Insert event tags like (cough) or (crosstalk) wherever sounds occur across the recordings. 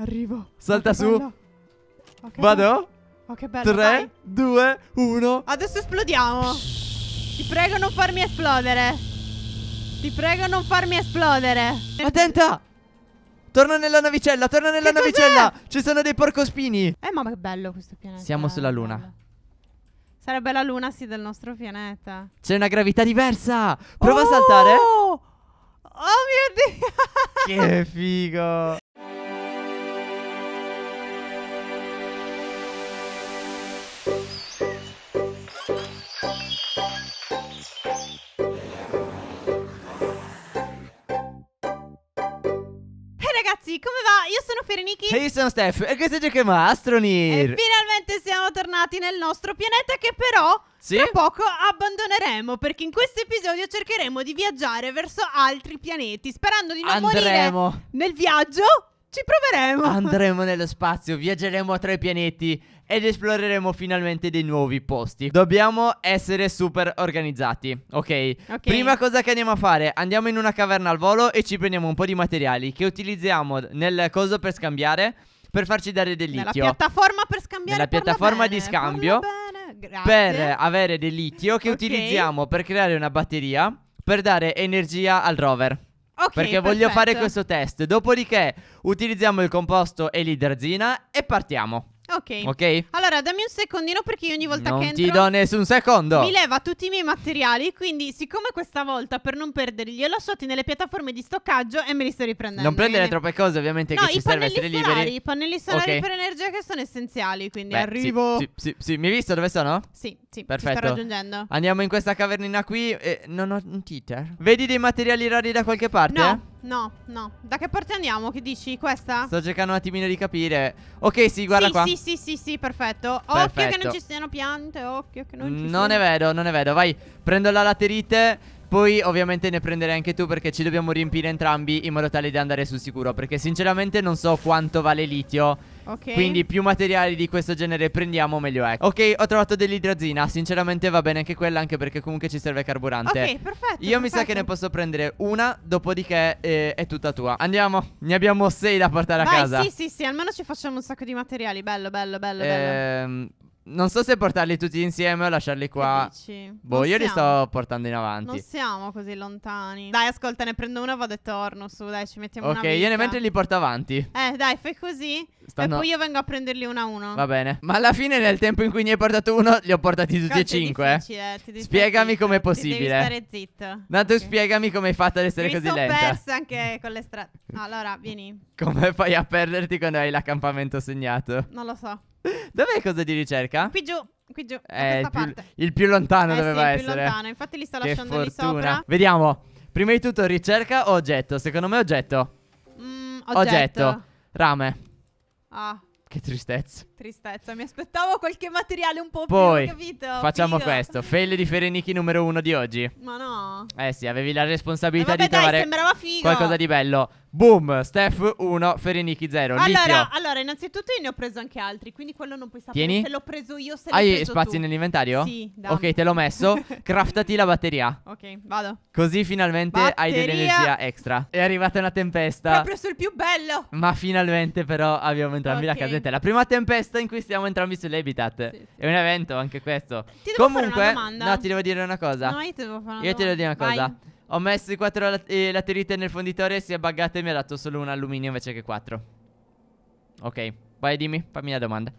Arrivo. Oh, Salta oh, su. Oh, Vado. Oh, che bello. 3, vai. 2, 1. Adesso esplodiamo. Psh. Ti prego non farmi esplodere. Ti prego non farmi esplodere. Attenta. Torna nella navicella, torna nella che navicella. Ci sono dei porcospini. Eh, ma che bello questo pianeta. Siamo sulla luna. Sarebbe la luna, sì, del nostro pianeta. C'è una gravità diversa. Prova a oh! saltare. Oh mio Dio. che figo. come va? Io sono Fereniki. E io sono Steph. E questo è Giochiamo Astronir. E finalmente siamo tornati nel nostro pianeta che però sì? tra poco abbandoneremo perché in questo episodio cercheremo di viaggiare verso altri pianeti sperando di non Andremo. morire nel viaggio. Ci proveremo. Andremo nello spazio, viaggeremo tra i pianeti ed esploreremo finalmente dei nuovi posti. Dobbiamo essere super organizzati, ok? Prima cosa che andiamo a fare, andiamo in una caverna al volo e ci prendiamo un po' di materiali che utilizziamo nel coso per scambiare per farci dare del litio. Nella piattaforma per scambiare. La piattaforma bene, di eh, scambio per avere del litio che okay. utilizziamo per creare una batteria per dare energia al rover. Okay, perché perfetto. voglio fare questo test. Dopodiché utilizziamo il composto e l'idrazina e partiamo. (laughs) Ok. Ok? Allora, dammi un secondino perché io ogni volta non che entro... Non ti do nessun secondo! Mi leva tutti i miei materiali, quindi siccome questa volta, per non perderli, li ho lasciati nelle piattaforme di stoccaggio e me li sto riprendendo. Non prendere troppe cose, ovviamente, no, che ci serve essere solari, liberi. i pannelli solari okay. per energia che sono essenziali, quindi Beh, arrivo... Sì, sì, sì, sì, mi hai visto dove sono? Sì, sì, Perfetto. sto raggiungendo. Andiamo in questa cavernina qui e non ho un titer. Vedi dei materiali rari da qualche parte? No. No, no. Da che parte andiamo? Che dici? Questa? Sto cercando un attimino di capire. Ok, sì, guarda sì, qua. Sì, sì, sì, sì, perfetto. perfetto. Occhio che non ci siano piante, occhio che non ci mm, non siano. Non ne vedo, non ne vedo. Vai, prendo la laterite. Poi ovviamente ne prenderei anche tu perché ci dobbiamo riempire entrambi in modo tale da andare sul sicuro Perché sinceramente non so quanto vale litio Ok Quindi più materiali di questo genere prendiamo meglio è Ok ho trovato dell'idrazina Sinceramente va bene anche quella anche perché comunque ci serve carburante Ok perfetto Io perfetto. mi sa che ne posso prendere una Dopodiché eh, è tutta tua Andiamo Ne abbiamo sei da portare Vai, a casa Sì sì sì almeno ci facciamo un sacco di materiali Bello bello bello, bello. Ehm non so se portarli tutti insieme o lasciarli qua. Boh, non io siamo. li sto portando in avanti. Non siamo così lontani. Dai, ascolta, ne prendo uno e vado e torno. Su, dai, ci mettiamo okay, una. Ok, io ne mentre li porto avanti. Eh, dai, fai così. Stanno... E poi io vengo a prenderli uno a uno. Va bene. Ma alla fine, nel tempo in cui ne hai portato uno, li ho portati tutti Cazzo, e cinque. È eh. difficile, eh. ti spiegami com'è possibile. Devi stare zitto. Nato, okay. spiegami come hai fatto ad essere Mi così lenta. Mi sono persa anche con le strade. (laughs) Allora, vieni. Come fai a perderti quando hai l'accampamento segnato? Non lo so. (laughs) Dov'è cosa di ricerca? Qui giù. Qui giù, eh, il, più, il più, lontano eh doveva sì, il più lontano, infatti li sta che lasciando fortuna. lì sopra. Vediamo. Prima di tutto ricerca o oggetto? Secondo me oggetto. Mm, oggetto. oggetto. Rame. Ah. Che tristezza. Tristezza, mi aspettavo qualche materiale un po' Poi, più, capito? Facciamo Figo. questo, fail di Ferenichi numero uno di oggi. Ma no. Eh sì, avevi la responsabilità eh, vabbè, di dai, trovare sembrava figo. qualcosa di bello. Boom, Steph 1, Ferenichi 0. Allora, allora, innanzitutto io ne ho preso anche altri, quindi quello non puoi sapere Tieni. se l'ho preso io se Hai l'ho preso spazi tu. nell'inventario? Sì, dammi. Ok, te l'ho messo. (laughs) Craftati la batteria. Ok, vado. Così finalmente batteria. hai dell'energia extra. È arrivata una tempesta. Ho preso il più bello. Ma finalmente però abbiamo entrambi okay. la casetta. La prima tempesta festa in cui stiamo entrambi sull'Habitat. Sì, sì. È un evento anche questo. Ti devo Comunque, fare una no, ti devo dire una cosa. No, io ti devo fare una Io domanda. ti devo dire una cosa. Ho messo i quattro lat- eh, laterite nel fonditore, si è buggato e mi ha dato solo un alluminio invece che quattro. Ok, vai dimmi, fammi la domanda.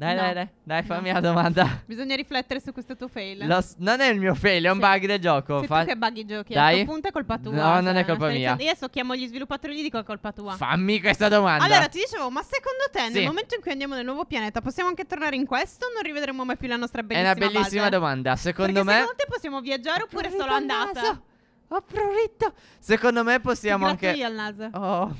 Dai, no. dai, dai, dai, fammi no. la domanda. (laughs) Bisogna riflettere su questo tuo fail. Lo, non è il mio fail, è un sì. bug del gioco. Sei Fa... che bug i giochi. Dai. A ecco, punto è colpa tua. No, cioè, non è colpa mia. Io adesso chiamo gli sviluppatori e gli dico è colpa tua. Fammi questa domanda. Allora, ti dicevo, ma secondo te, sì. nel momento in cui andiamo nel nuovo pianeta, possiamo anche tornare in questo? O non rivedremo mai più la nostra bellissima È una bellissima base? domanda. Secondo Perché me. Secondo te possiamo viaggiare oppure è solo andata? Naso. Ho prurito. Secondo me possiamo ti anche. Io al naso. Oh.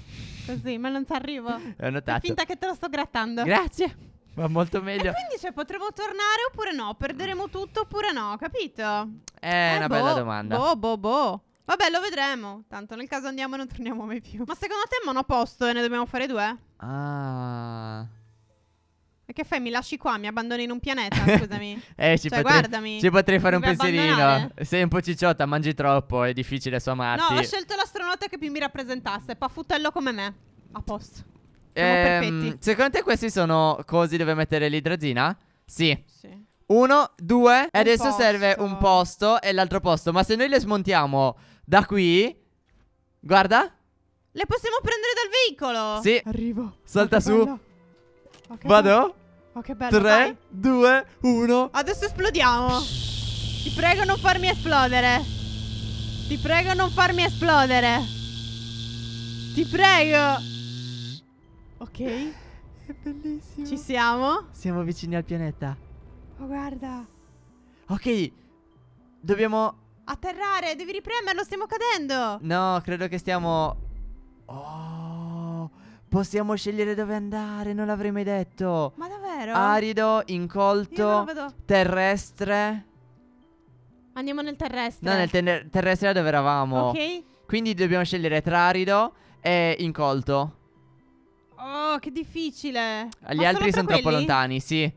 Così, ma non ci arrivo. Ho notato. È finta che te lo sto grattando. Grazie. Va molto meglio. E quindi cioè, potremo tornare oppure no? Perderemo tutto oppure no? Capito? Eh, è eh, una boh, bella domanda. Boh, boh, boh. Vabbè, lo vedremo. Tanto nel caso andiamo e non torniamo mai più. Ma secondo te è monoposto e ne dobbiamo fare due? Ah. E che fai? Mi lasci qua? Mi abbandoni in un pianeta? (laughs) Scusami. eh, ci cioè, potrei, guardami. Ci potrei fare un pensierino. Abbandonare. Sei un po' cicciotta, mangi troppo, è difficile su amarti. No, ho scelto l'astronauta che più mi rappresentasse, paffutello come me. A posto. Ehm, secondo te questi sono cosi dove mettere l'idrazina? Sì. Sì. Uno, due, e adesso posto. serve un posto e l'altro posto. Ma se noi le smontiamo da qui, guarda. Le possiamo prendere dal veicolo. Sì. Arrivo. Oh, Salta oh, su. Okay. Vado. Oh, che bello. 3, due, uno Adesso esplodiamo. Psh. Ti prego non farmi esplodere. Ti prego non farmi esplodere. Ti prego. Ok. È bellissimo. Ci siamo? Siamo vicini al pianeta. Oh, guarda. Ok. Dobbiamo... Atterrare, devi riprenderlo, stiamo cadendo. No, credo che stiamo... Oh. Possiamo scegliere dove andare, non l'avrei mai detto. Ma davvero? Arido, incolto, terrestre. Andiamo nel terrestre. No, nel ter terrestre dove eravamo. Ok. Quindi dobbiamo scegliere tra arido e incolto. Oh, che difficile. Gli Ma altri sono troppo lontani, sì.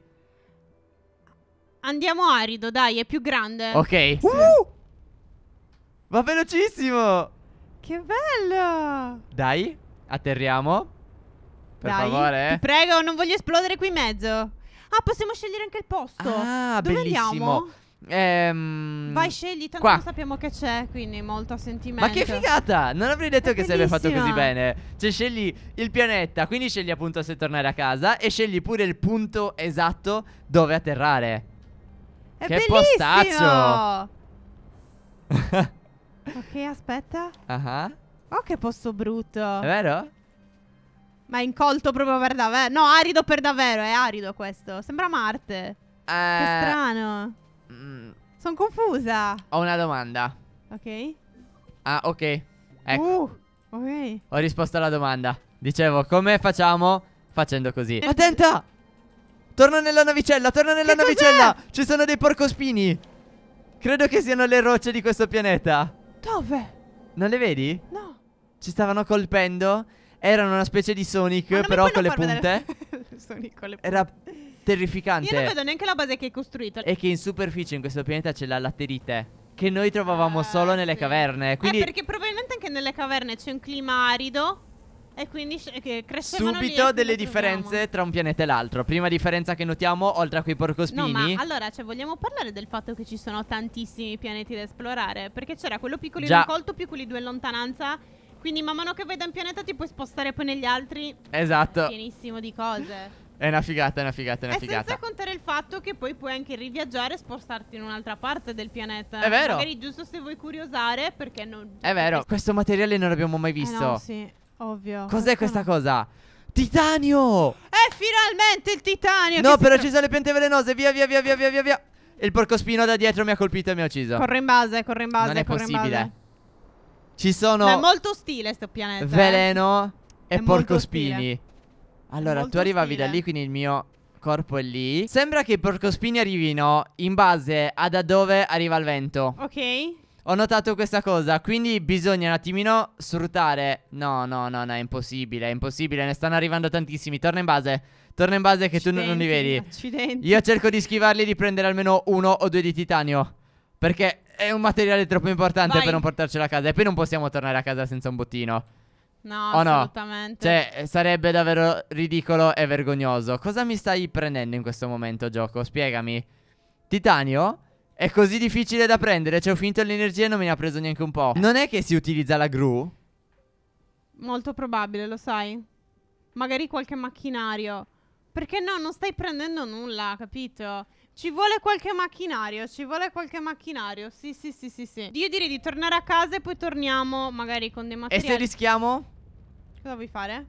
Andiamo arido, dai, è più grande. Ok. Sì. Uh! Va velocissimo. Che bello. Dai, atterriamo. Per dai, favore. Ti prego, non voglio esplodere qui in mezzo. Ah, possiamo scegliere anche il posto. Ah, Dove bellissimo. Andiamo? Ehm, Vai, scegli, tanto qua. sappiamo che c'è, quindi molto a sentimento. Ma che figata! Non avrei detto è che sarebbe fatto così bene. Cioè, scegli il pianeta, quindi scegli appunto se tornare a casa e scegli pure il punto esatto dove atterrare. È che bellissimo! postazzo! ok, aspetta. Ah. Uh -huh. Oh, che posto brutto. È vero? Ma è incolto proprio per davvero. No, arido per davvero, è arido questo. Sembra Marte. Eh... Che strano. Mm. Sono confusa. Ho una domanda. Ok. Ah, ok. Ecco. Uh, ok. Ho risposto alla domanda. Dicevo, come facciamo? Facendo così. Eh. Attenta! Torna nella navicella, torna nella che navicella! Ci sono dei porcospini! Credo che siano le rocce di questo pianeta. Dove? Non le vedi? No. Ci stavano colpendo. Erano una specie di Sonic, però con le punte. (laughs) Sonic con le punte terrificante. Io non vedo neanche la base che hai costruito. E che in superficie in questo pianeta c'è la laterite. Che noi trovavamo eh, solo nelle sì. caverne. Eh, quindi... Eh, perché probabilmente anche nelle caverne c'è un clima arido. E quindi crescevano Subito delle differenze tra un pianeta e l'altro. Prima differenza che notiamo, oltre a quei porcospini. No, ma allora, cioè, vogliamo parlare del fatto che ci sono tantissimi pianeti da esplorare? Perché c'era quello piccolo in raccolto più quelli due in lontananza. Quindi man mano che vai da un pianeta ti puoi spostare poi negli altri. Esatto. Pienissimo di cose. È una figata, è una figata, è una e figata. Senza contare il fatto che poi puoi anche riviaggiare e spostarti in un'altra parte del pianeta. È vero. Magari giusto se vuoi curiosare perché non... È vero, questo materiale non l'abbiamo mai visto. Eh no, sì, ovvio. Cos'è questa no. cosa? Titanio! È finalmente il titanio! No, però ci sono le piante velenose, via, via, via, via, via, via. E il porcospino da dietro mi ha colpito e mi ha ucciso. Corro in base, corro in base, Non è possibile. Ci sono... Ma è molto ostile sto pianeta. Eh. Veleno eh. e è porcospini. Allora, tu arrivavi stile. da lì, quindi il mio corpo è lì. Sembra che i porcospini arrivino in base a da dove arriva il vento. Ok. Ho notato questa cosa, quindi bisogna un attimino sfruttare. No, no, no, no, è impossibile, è impossibile, ne stanno arrivando tantissimi. Torna in base. Torna in base che accidenti, tu non li vedi. Accidenti. Io cerco di schivarli e di prendere almeno uno o due di titanio. Perché è un materiale troppo importante Vai. per non portarcelo a casa. E poi non possiamo tornare a casa senza un bottino. No, o assolutamente. No? Cioè, eh, sarebbe davvero ridicolo e vergognoso. Cosa mi stai prendendo in questo momento, gioco? Spiegami. Titanio? È così difficile da prendere, cioè ho finito l'energia e non me ne ha preso neanche un po'. Non è che si utilizza la gru? Molto probabile, lo sai. Magari qualche macchinario. Perché no, non stai prendendo nulla, capito? Ci vuole qualche macchinario, ci vuole qualche macchinario. Sì, sì, sì, sì, sì. Io direi di tornare a casa e poi torniamo magari con dei materiali. E se rischiamo? Cosa vuoi fare?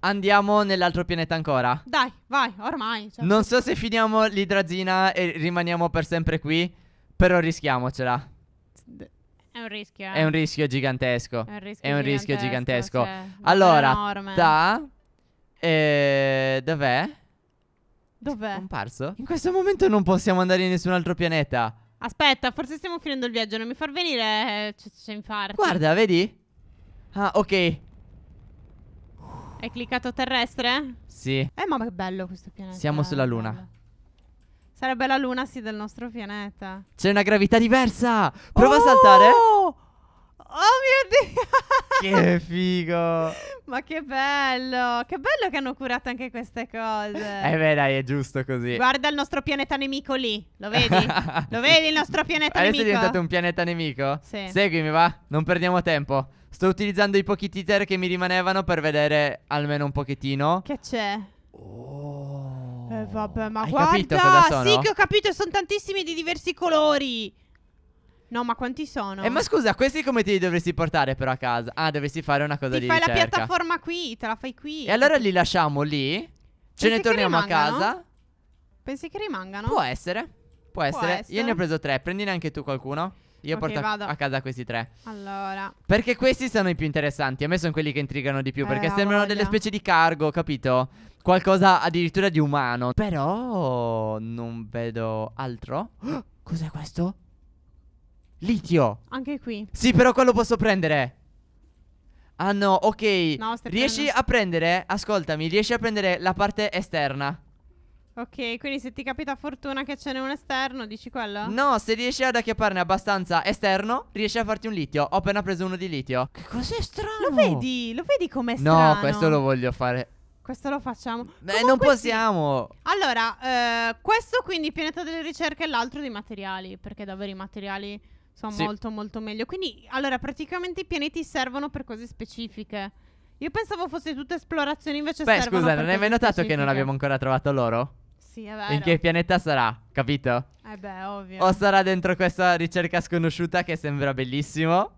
Andiamo nell'altro pianeta ancora. Dai, vai, ormai. Cioè. Non so se finiamo l'idrazina e rimaniamo per sempre qui, però rischiamocela. È un rischio, eh? È un rischio gigantesco. È un rischio, È un gigantesco, rischio gigantesco. Cioè, allora, da... Eh, dov'è? Dov'è? Comparso? In questo momento non possiamo andare in nessun altro pianeta. Aspetta, forse stiamo finendo il viaggio, non mi far venire... Eh, C'è infarto. Guarda, vedi? Ah, ok. Hai cliccato terrestre? Sì. Eh, ma che bello questo pianeta. Siamo sulla Luna. Bello. Sarebbe la Luna, sì, del nostro pianeta. C'è una gravità diversa. Prova oh! a saltare. Oh, oh mio Dio! (laughs) Che figo! Ma che bello! Che bello che hanno curato anche queste cose. Eh beh, dai, è giusto così. Guarda il nostro pianeta nemico lì. Lo vedi? (laughs) Lo vedi il nostro pianeta Adesso nemico? Adesso è diventato un pianeta nemico? Sì. Seguimi, va. Non perdiamo tempo. Sto utilizzando i pochi titer che mi rimanevano per vedere almeno un pochettino. Che c'è? Oh. Eh, vabbè, ma Hai guarda, sì che ho capito, sono tantissimi di diversi colori. No, ma quanti sono? Eh, ma scusa, questi come ti li dovresti portare però a casa? Ah, dovresti fare una cosa ti di ricerca. Ti fai la piattaforma qui, te la fai qui. E allora li lasciamo lì? Ce ne torniamo a casa? Pensi che rimangano? Può essere. Può, Può essere. essere. Io ne ho preso tre, prendine anche tu qualcuno. Io okay, porto vado. a casa questi tre. Allora. Perché questi sono i più interessanti. A me sono quelli che intrigano di più. Eh, perché sembrano voglia. delle specie di cargo, capito? Qualcosa addirittura di umano. Però non vedo altro. Oh, (gasps) cos'è questo? Litio. Anche qui. Sì, però quello posso prendere. Ah no, ok. No, riesci prendendo. a prendere, ascoltami, riesci a prendere la parte esterna. Ok, quindi se ti capita fortuna che ce n'è un esterno, dici quello? No, se riesci ad acchiapparne abbastanza esterno, riesci a farti un litio. Ho appena preso uno di litio. Che cos'è strano? Lo vedi? Lo vedi com'è strano? No, questo lo voglio fare. Questo lo facciamo. Beh, Comunque non possiamo. Sì. Allora, eh, questo quindi pianeta delle ricerche e l'altro dei materiali, perché davvero i materiali sono sì. molto molto meglio. Quindi, allora, praticamente i pianeti servono per cose specifiche. Io pensavo fosse tutta esplorazione, invece Beh, scusa, non hai mai notato specifiche. che non abbiamo ancora trovato l'oro? Sì, è vero. In che pianeta sarà? Capito? Eh beh, ovvio. O sarà dentro questa ricerca sconosciuta che sembra bellissimo.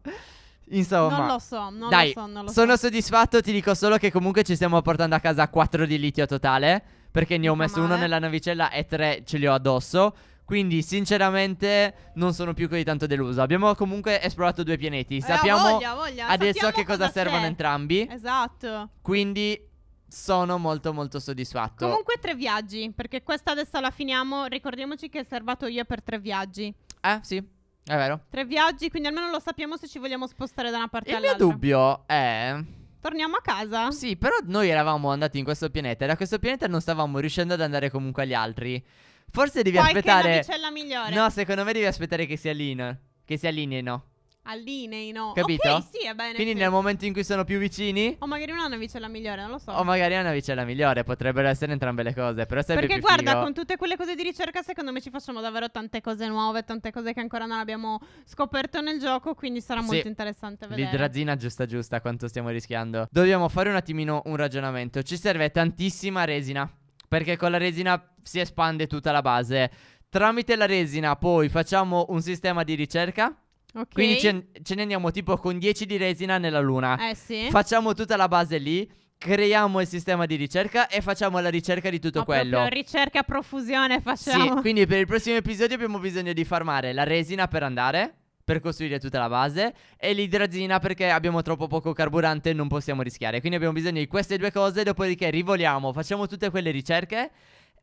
Insomma, non lo so, non dai, lo so, non lo sono so. soddisfatto, ti dico solo che comunque ci stiamo portando a casa 4 di litio totale, perché ne ho messo male. uno nella navicella e tre ce li ho addosso. Quindi, sinceramente, non sono più così tanto deluso. Abbiamo comunque esplorato due pianeti. Eh, Sappiamo voglia, voglia. adesso Sappiamo che cosa, cosa servono entrambi. Esatto. Quindi, sono molto molto soddisfatto. Comunque tre viaggi, perché questa adesso la finiamo. Ricordiamoci che è servato io per tre viaggi. Eh, sì. È vero. Tre viaggi, quindi almeno lo sappiamo se ci vogliamo spostare da una parte Il all'altra. Il mio dubbio è Torniamo a casa? Sì, però noi eravamo andati in questo pianeta e da questo pianeta non stavamo riuscendo ad andare comunque agli altri. Forse devi Qualche aspettare. Qualche navicella migliore. No, secondo me devi aspettare che si allineino. Che si allineino. Allinei, no. Capito? Ok, sì, è bene. Quindi sì. nel momento in cui sono più vicini... O magari una navice è la migliore, non lo so. O magari una navice è la migliore, potrebbero essere entrambe le cose, però sarebbe Perché guarda, figo. con tutte quelle cose di ricerca secondo me ci facciamo davvero tante cose nuove, tante cose che ancora non abbiamo scoperto nel gioco, quindi sarà sì. molto interessante vedere. L'idrazina giusta giusta, quanto stiamo rischiando. Dobbiamo fare un attimino un ragionamento. Ci serve tantissima resina, perché con la resina si espande tutta la base. Tramite la resina poi facciamo un sistema di ricerca Ok. Quindi ce, ce ne andiamo tipo con 10 di resina nella luna. Eh sì. Facciamo tutta la base lì creiamo il sistema di ricerca e facciamo la ricerca di tutto Ma quello. ricerca a profusione facciamo. Sì, quindi per il prossimo episodio abbiamo bisogno di farmare la resina per andare, per costruire tutta la base, e l'idrazina perché abbiamo troppo poco carburante e non possiamo rischiare. Quindi abbiamo bisogno di queste due cose, dopodiché rivoliamo, facciamo tutte quelle ricerche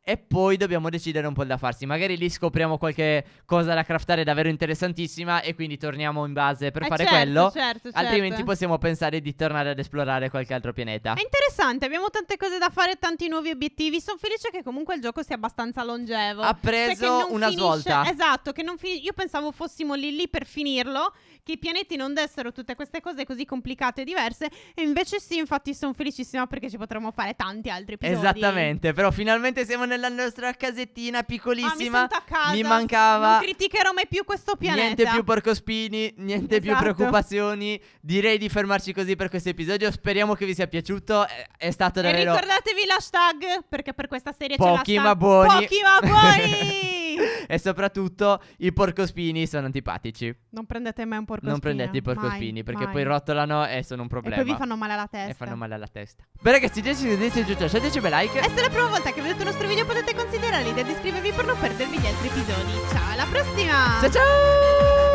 e poi dobbiamo decidere un po' da farsi. Magari lì scopriamo qualche cosa da craftare davvero interessantissima. E quindi torniamo in base per eh fare certo, quello. Certo, certo, Altrimenti possiamo pensare di tornare ad esplorare qualche altro pianeta. È interessante, abbiamo tante cose da fare, tanti nuovi obiettivi. Sono felice che comunque il gioco sia abbastanza longevo. Ha cioè, preso cioè una finisce... svolta. Esatto, che non finisce. Io pensavo fossimo lì lì per finirlo. Che i pianeti non dessero tutte queste cose così complicate e diverse. E invece sì, infatti sono felicissima perché ci potremmo fare tanti altri episodi. Esattamente, però finalmente siamo nel nella nostra casettina piccolissima. Ah, mi, casa, mi mancava. Non criticherò mai più questo pianeta. Niente più porcospini, niente esatto. più preoccupazioni. Direi di fermarci così per questo episodio. Speriamo che vi sia piaciuto. È, stato davvero. E ricordatevi l'hashtag perché per questa serie Pochi c'è l'hashtag. ma buoni. Pochi ma buoni. e soprattutto i porcospini sono antipatici. Non prendete mai un porcospino. Non prendete i porcospini mai, perché mai. poi rotolano e sono un problema. E poi vi fanno male alla testa. E fanno male alla testa. Beh ragazzi, se vi piace lasciateci un bel like. E se è la prima volta che vedete il nostro video potete considerare l'idea di iscrivervi per non perdervi gli altri episodi. Ciao, alla prossima! Ciao ciao!